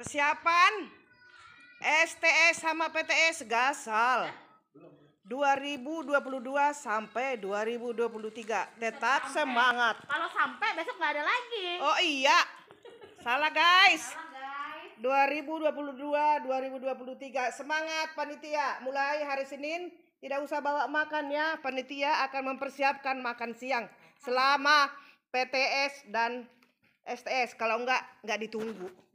Persiapan STS sama PTS gasal 2022 sampai 2023 tetap sampai. semangat. Kalau sampai besok nggak ada lagi. Oh iya, salah guys. Salah, guys. 2022-2023 semangat panitia. Mulai hari Senin tidak usah bawa makan ya. Panitia akan mempersiapkan makan siang selama PTS dan STS. Kalau enggak, enggak ditunggu.